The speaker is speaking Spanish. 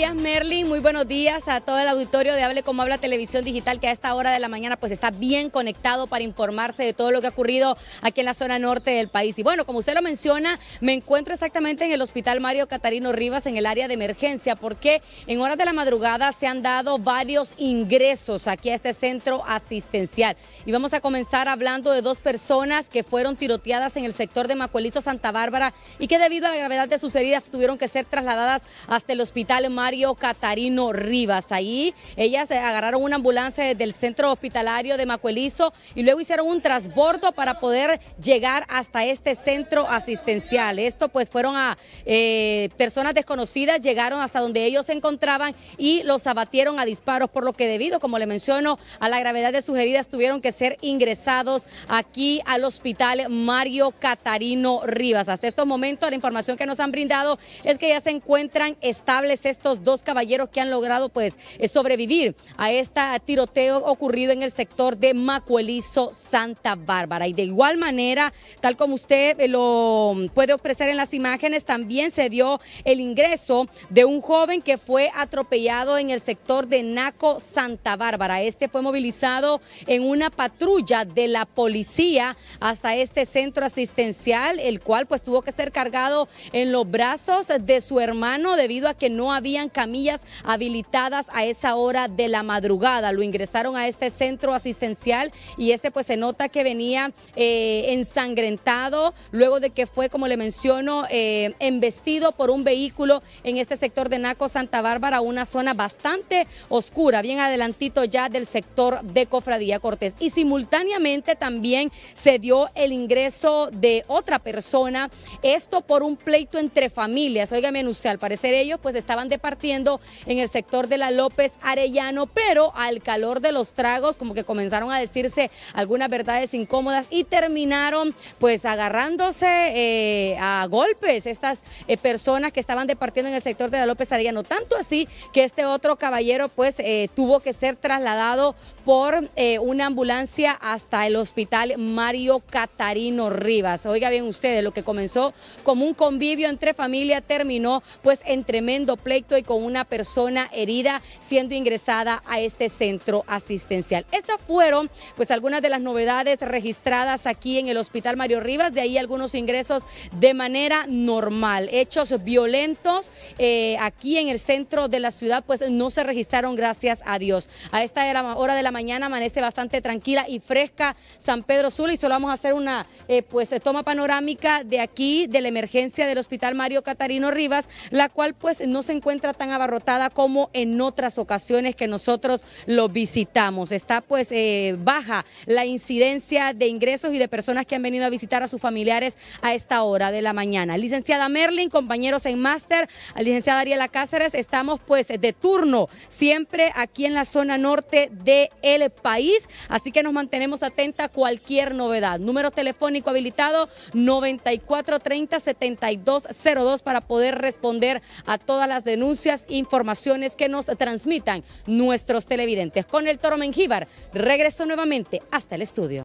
Buenos Días Merlin, muy buenos días a todo el auditorio de Hable como Habla Televisión Digital que a esta hora de la mañana pues está bien conectado para informarse de todo lo que ha ocurrido aquí en la zona norte del país. Y bueno, como usted lo menciona, me encuentro exactamente en el Hospital Mario Catarino Rivas en el área de emergencia porque en horas de la madrugada se han dado varios ingresos aquí a este centro asistencial. Y vamos a comenzar hablando de dos personas que fueron tiroteadas en el sector de Macuelito Santa Bárbara y que debido a la gravedad de sus heridas tuvieron que ser trasladadas hasta el Hospital Mario Mario Catarino Rivas. Ahí ellas eh, agarraron una ambulancia del centro hospitalario de Macuelizo y luego hicieron un transbordo para poder llegar hasta este centro asistencial. Esto pues fueron a eh, personas desconocidas, llegaron hasta donde ellos se encontraban y los abatieron a disparos, por lo que debido, como le menciono, a la gravedad de sus heridas tuvieron que ser ingresados aquí al hospital Mario Catarino Rivas. Hasta estos momentos la información que nos han brindado es que ya se encuentran estables estos dos caballeros que han logrado pues eh, sobrevivir a este tiroteo ocurrido en el sector de Macuelizo, Santa Bárbara. Y de igual manera, tal como usted eh, lo puede ofrecer en las imágenes, también se dio el ingreso de un joven que fue atropellado en el sector de Naco, Santa Bárbara. Este fue movilizado en una patrulla de la policía hasta este centro asistencial, el cual pues tuvo que ser cargado en los brazos de su hermano debido a que no había camillas habilitadas a esa hora de la madrugada. Lo ingresaron a este centro asistencial y este pues se nota que venía eh, ensangrentado luego de que fue, como le menciono, eh, embestido por un vehículo en este sector de Naco, Santa Bárbara, una zona bastante oscura, bien adelantito ya del sector de Cofradía Cortés. Y simultáneamente también se dio el ingreso de otra persona, esto por un pleito entre familias. Óigame, usted, al parecer ellos pues estaban de en el sector de la López Arellano, pero al calor de los tragos, como que comenzaron a decirse algunas verdades incómodas y terminaron pues agarrándose eh, a golpes estas eh, personas que estaban departiendo en el sector de la López Arellano. Tanto así que este otro caballero pues eh, tuvo que ser trasladado por una ambulancia hasta el hospital Mario Catarino Rivas. Oiga bien ustedes, lo que comenzó como un convivio entre familia terminó pues en tremendo pleito con una persona herida siendo ingresada a este centro asistencial. Estas fueron pues algunas de las novedades registradas aquí en el Hospital Mario Rivas, de ahí algunos ingresos de manera normal. Hechos violentos eh, aquí en el centro de la ciudad pues no se registraron gracias a Dios. A esta hora de la mañana amanece bastante tranquila y fresca San Pedro Sula y solo vamos a hacer una eh, pues eh, toma panorámica de aquí de la emergencia del Hospital Mario Catarino Rivas, la cual pues no se encuentra tan abarrotada como en otras ocasiones que nosotros lo visitamos. Está pues eh, baja la incidencia de ingresos y de personas que han venido a visitar a sus familiares a esta hora de la mañana. Licenciada Merlin, compañeros en máster, licenciada Ariela Cáceres, estamos pues de turno siempre aquí en la zona norte del país, así que nos mantenemos atenta a cualquier novedad. Número telefónico habilitado 9430-7202 para poder responder a todas las denuncias informaciones que nos transmitan nuestros televidentes. Con el toro Mengíbar, regreso nuevamente hasta el estudio.